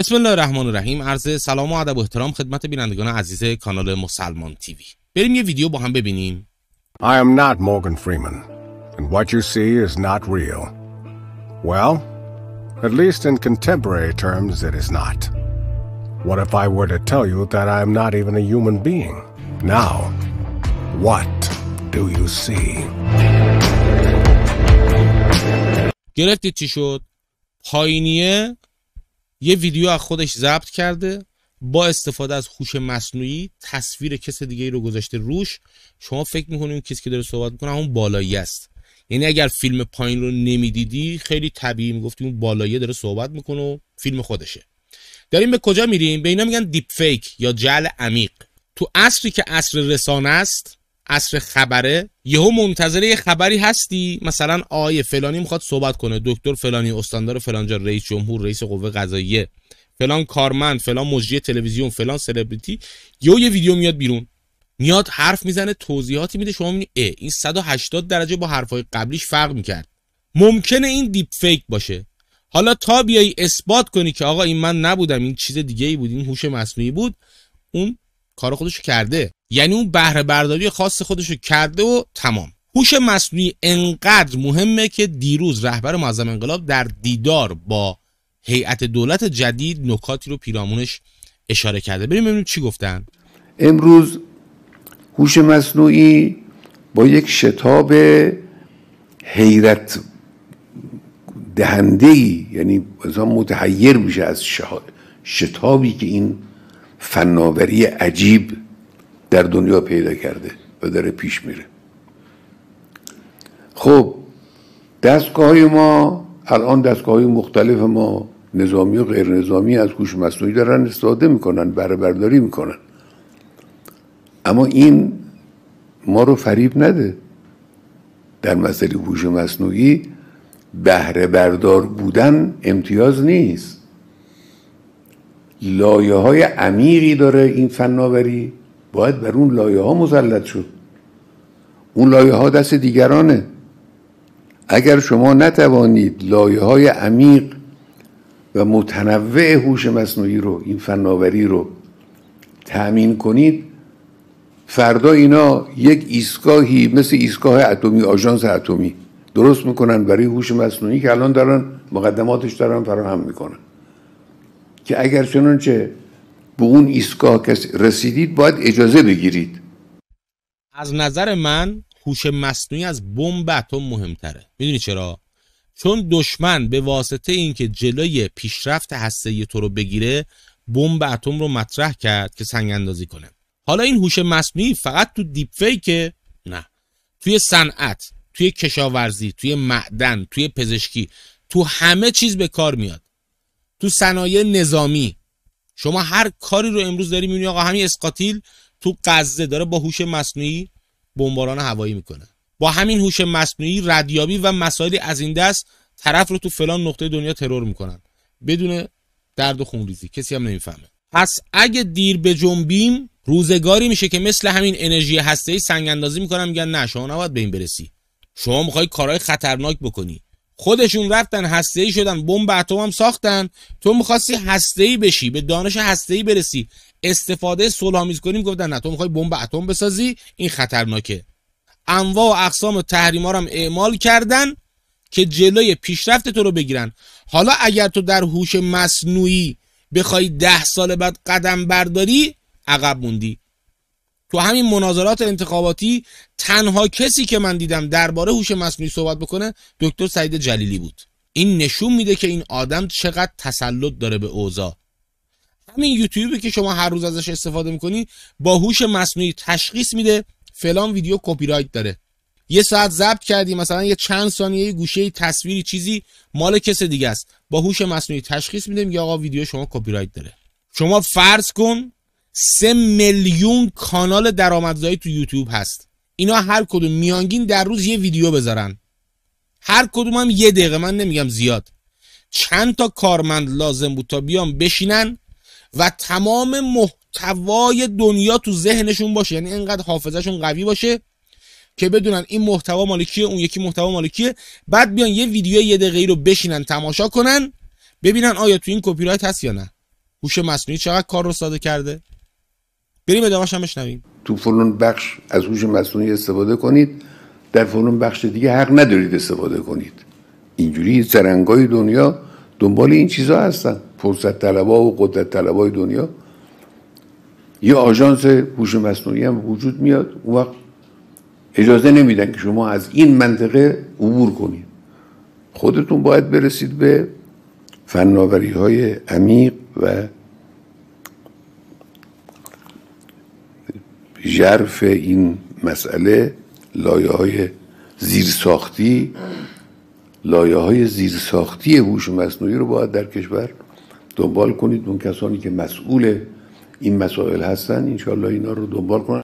بسم الله الرحمن الرحیم عرض سلام و ادب و احترام خدمت بینندگان عزیز کانال مسلمان تیوی بریم یه ویدیو با هم ببینیم I am not Morgan Freeman and what you see is not real Well, at least in contemporary terms it is not What if I were to tell you that I am not even a human being? Now, what do you see? گرفتید چی شد؟ پایینیه یه ویدیو از خودش ضبط کرده با استفاده از هوش مصنوعی تصویر کس دیگه ای رو گذاشته روش شما فکر میکنید اون کسی که داره صحبت میکنه اون بالایی است یعنی اگر فیلم پایین رو نمیدیدی خیلی طبیعی میگفتی اون بالاییه داره صحبت میکنه و فیلم خودشه داریم به کجا میریم به اینا میگن دیپ فیک یا جعل عمیق تو عصری که عصر رسانه است عصر خبره یهو منتظره یه خبری هستی مثلا آقای فلانی میخواد صحبت کنه دکتر فلانی استاندار فلانجا رئیس جمهور رئیس قوه قضاییه فلان کارمند فلان مجری تلویزیون فلان سلبریتی یهو یه ویدیو میاد بیرون میاد حرف میزنه توضیحاتی میده شما میبینی ای این 180 درجه با حرفهای قبلیش فرق میکرد ممکنه این دیپ فیک باشه حالا تا بیای اثبات کنی که آقا این من نبودم این چیز دیگه ای بود این هوش مصنوعی بود اون کار خودش کرده یعنی اون بهره برداری خاص خودشو کرده و تمام هوش مصنوعی انقدر مهمه که دیروز رهبر معظم انقلاب در دیدار با هیئت دولت جدید نکاتی رو پیرامونش اشاره کرده بریم ببینیم چی گفتن امروز هوش مصنوعی با یک شتاب حیرت دهنده ای یعنی مثلا متحیر میشه از شتابی که این فناوری عجیب در دنیا پیدا کرده و داره پیش میره خب دستگاه ما الان دستگاه های مختلف ما نظامی و غیر نظامی از هوش مصنوعی دارن استفاده میکنن بره برداری میکنن اما این ما رو فریب نده در مسئله هوش مصنوعی بهره بردار بودن امتیاز نیست لایه های عمیقی داره این فناوری باید بر اون لایه ها مسلط شد اون لایه ها دست دیگرانه اگر شما نتوانید لایه های عمیق و متنوع هوش مصنوعی رو این فناوری رو تأمین کنید فردا اینا یک ایستگاهی مثل ایستگاه اتمی آژانس اتمی درست میکنن برای هوش مصنوعی که الان دارن مقدماتش دارن فراهم میکنن که اگر چنانچه به اون ایستگاه رسیدید باید اجازه بگیرید از نظر من هوش مصنوعی از بمب اتم مهمتره میدونی چرا چون دشمن به واسطه اینکه جلوی پیشرفت هسته تو رو بگیره بمب اتم رو مطرح کرد که سنگ اندازی کنه حالا این هوش مصنوعی فقط تو دیپ که نه توی صنعت توی کشاورزی توی معدن توی پزشکی تو همه چیز به کار میاد تو صنایع نظامی شما هر کاری رو امروز داری میبینی آقا همین اسقاتیل تو غزه داره با هوش مصنوعی بمباران هوایی میکنه با همین هوش مصنوعی ردیابی و مسائلی از این دست طرف رو تو فلان نقطه دنیا ترور میکنن بدون درد و خونریزی کسی هم نمیفهمه پس اگه دیر به جنبیم روزگاری میشه که مثل همین انرژی هسته ای سنگ اندازی میکنن میگن نه شما نباید به این برسی شما میخوای کارهای خطرناک بکنی خودشون رفتن هسته ای شدن بمب اتم هم ساختن تو میخواستی هسته ای بشی به دانش هسته ای برسی استفاده سلامیز کنیم گفتن نه تو میخوای بمب اتم بسازی این خطرناکه انواع و اقسام تحریما هم اعمال کردن که جلوی پیشرفت تو رو بگیرن حالا اگر تو در هوش مصنوعی بخوای ده سال بعد قدم برداری عقب موندی تو همین مناظرات انتخاباتی تنها کسی که من دیدم درباره هوش مصنوعی صحبت بکنه دکتر سعید جلیلی بود این نشون میده که این آدم چقدر تسلط داره به اوضاع همین یوتیوبی که شما هر روز ازش استفاده میکنی با هوش مصنوعی تشخیص میده فلان ویدیو کپی رایت داره یه ساعت ضبط کردی مثلا یه چند ثانیه گوشه تصویری چیزی مال کس دیگه است با هوش مصنوعی تشخیص میده میگه آقا ویدیو شما کپی رایت داره شما فرض کن سه میلیون کانال درآمدزایی تو یوتیوب هست اینا هر کدوم میانگین در روز یه ویدیو بذارن هر کدوم هم یه دقیقه من نمیگم زیاد چند تا کارمند لازم بود تا بیان بشینن و تمام محتوای دنیا تو ذهنشون باشه یعنی اینقدر حافظشون قوی باشه که بدونن این محتوا مال کیه اون یکی محتوا مال کیه بعد بیان یه ویدیو یه دقیقه‌ای رو بشینن تماشا کنن ببینن آیا تو این کپی هست یا نه هوش مصنوعی چقدر کار رو ساده کرده بریم هم بشنویم تو فلون بخش از هوش مصنوعی استفاده کنید در فلون بخش دیگه حق ندارید استفاده کنید اینجوری زرنگای دنیا دنبال این چیزها هستن فرصت طلبا و قدرت طلبای دنیا یه آژانس هوش مصنوعی هم وجود میاد اون وقت اجازه نمیدن که شما از این منطقه عبور کنید خودتون باید برسید به فناوری های عمیق و جرف این مسئله لایه های زیرساختی لایه های زیرساختی هوش مصنوعی رو باید در کشور دنبال کنید اون کسانی که مسئول این مسائل هستن انشالله اینا رو دنبال کنن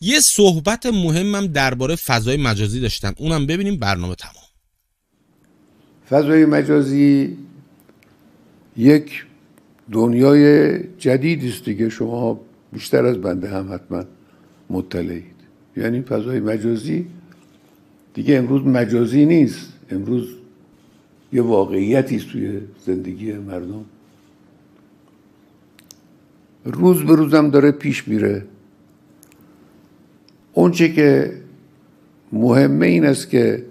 یه صحبت مهمم درباره فضای مجازی داشتن اونم ببینیم برنامه تمام فضای مجازی یک دنیای جدیدی است دیگه شما بیشتر از بنده هم حتما مطلعید یعنی فضای مجازی دیگه امروز مجازی نیست امروز یه واقعیتی توی زندگی مردم روز به روزم داره پیش میره اونچه که مهمه این است که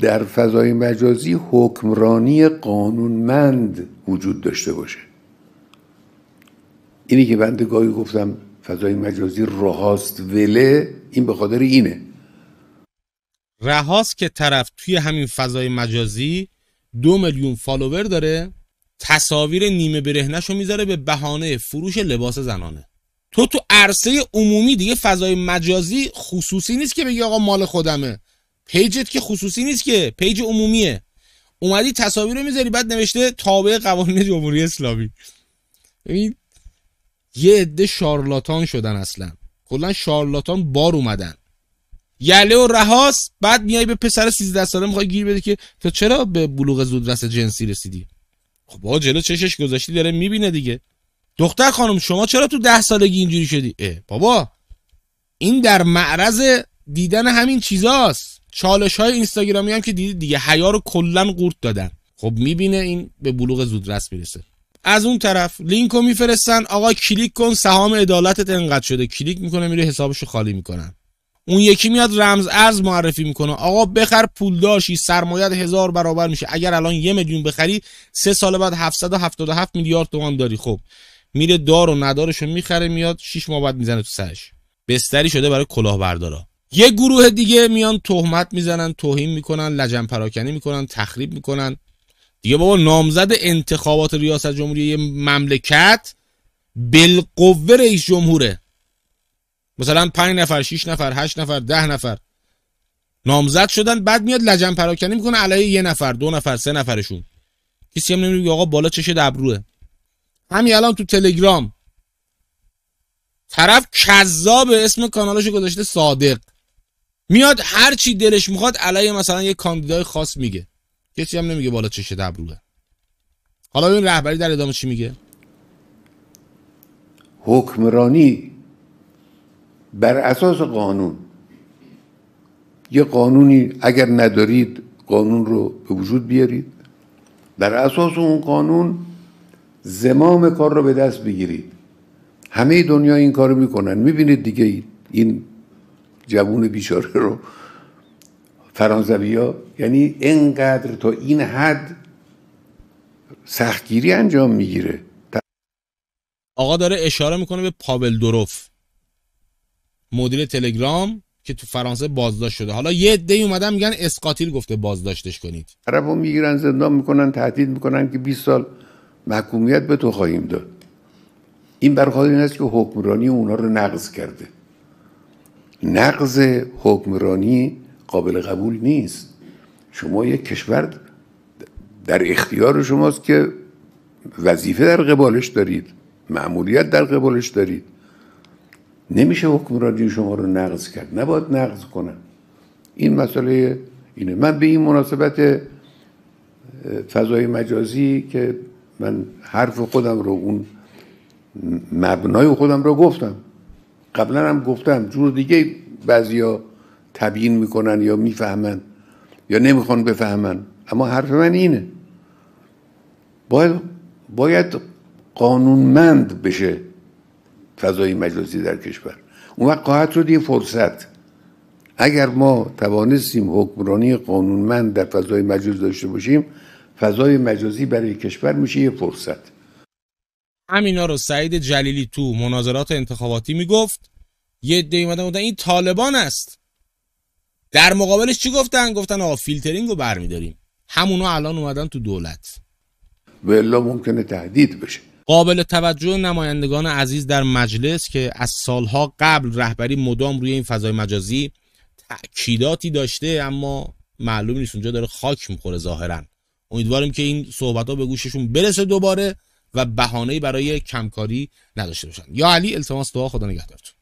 در فضای مجازی حکمرانی قانونمند وجود داشته باشه اینی که بنده گاهی گفتم فضای مجازی رهاست وله این به خاطر اینه رهاست که طرف توی همین فضای مجازی دو میلیون فالوور داره تصاویر نیمه برهنش رو میذاره به بهانه فروش لباس زنانه تو تو عرصه عمومی دیگه فضای مجازی خصوصی نیست که بگی آقا مال خودمه پیجت که خصوصی نیست که پیج عمومیه اومدی تصاویر رو میذاری بعد نوشته تابع قوانین جمهوری اسلامی ببین یه عده شارلاتان شدن اصلا کلا شارلاتان بار اومدن یله و رهاس بعد میای به پسر 13 ساله میخوای گیر بده که تو چرا به بلوغ زودرس جنسی رسیدی خب با جلو چشش گذاشتی داره میبینه دیگه دختر خانم شما چرا تو ده سالگی اینجوری شدی اه بابا این در معرض دیدن همین چیزاست چالش های اینستاگرامی هم که دیدی دیگه حیا رو کلا قورت دادن خب میبینه این به بلوغ زودرس میرسه از اون طرف لینکو میفرستن آقا کلیک کن سهام عدالتت انقدر شده کلیک میکنه میره حسابش رو خالی میکنن اون یکی میاد رمز ارز معرفی میکنه آقا بخر پول داشی سرمایت هزار برابر میشه اگر الان یه میلیون بخری سه سال بعد 777 میلیارد تومان داری خب میره دار و ندارش رو میخره میاد 6 ماه بعد میزنه تو سرش بستری شده برای کلاهبردارا یه گروه دیگه میان تهمت میزنن توهین میکنن لجن پراکنی میکنن تخریب میکنن دیگه بابا نامزد انتخابات ریاست جمهوری مملکت بالقوه رئیس جمهوره مثلا پنج نفر شیش نفر هشت نفر ده نفر نامزد شدن بعد میاد لجن پراکنی میکنه علیه یه نفر دو نفر سه نفرشون کسی هم نمیگه آقا بالا چش دبروه همین الان تو تلگرام طرف کذاب اسم کانالشو گذاشته صادق میاد هر چی دلش میخواد علیه مثلا یه کاندیدای خاص میگه کسی هم نمیگه بالا چشه دبروه حالا این رهبری در ادامه چی میگه حکمرانی بر اساس قانون یه قانونی اگر ندارید قانون رو به وجود بیارید بر اساس اون قانون زمام کار رو به دست بگیرید همه دنیا این کار میکنن میبینید دیگه این جوون بیچاره رو فرانزوی ها یعنی انقدر تا این حد سختگیری انجام میگیره آقا داره اشاره میکنه به پاول دروف مدیر تلگرام که تو فرانسه بازداشت شده حالا یه دی اومدن میگن اسقاطیل گفته بازداشتش کنید عربو میگیرن زندان میکنن تهدید میکنن که 20 سال محکومیت به تو خواهیم داد این برخواد این است که حکمرانی اونا رو نقض کرده نقض حکمرانی قابل قبول نیست شما یک کشور در اختیار شماست که وظیفه در قبالش دارید معمولیت در قبالش دارید نمیشه حکمرانی شما رو نقض کرد نباید نقض کنم این مسئله اینه من به این مناسبت فضای مجازی که من حرف خودم رو اون مبنای خودم رو گفتم قبلا هم گفتم جور دیگه بعضیا تبیین میکنن یا میفهمن یا نمیخوان بفهمن اما حرف من اینه باید, باید قانونمند بشه فضای مجلسی در کشور اون وقت خواهد رو یه فرصت اگر ما توانستیم حکمرانی قانونمند در فضای مجلس داشته باشیم فضای مجازی برای کشور میشه یه فرصت همینا رو سعید جلیلی تو مناظرات انتخاباتی میگفت یه دی اومدن این طالبان است در مقابلش چی گفتن گفتن آقا فیلترینگ رو برمیداریم همونا الان اومدن تو دولت ممکنه تهدید بشه قابل توجه نمایندگان عزیز در مجلس که از سالها قبل رهبری مدام روی این فضای مجازی تأکیداتی داشته اما معلوم نیست اونجا داره خاک میخوره ظاهرا امیدواریم که این صحبت ها به گوششون برسه دوباره و بهانه برای کمکاری نداشته باشن یا علی التماس دعا خدا نگهدارتون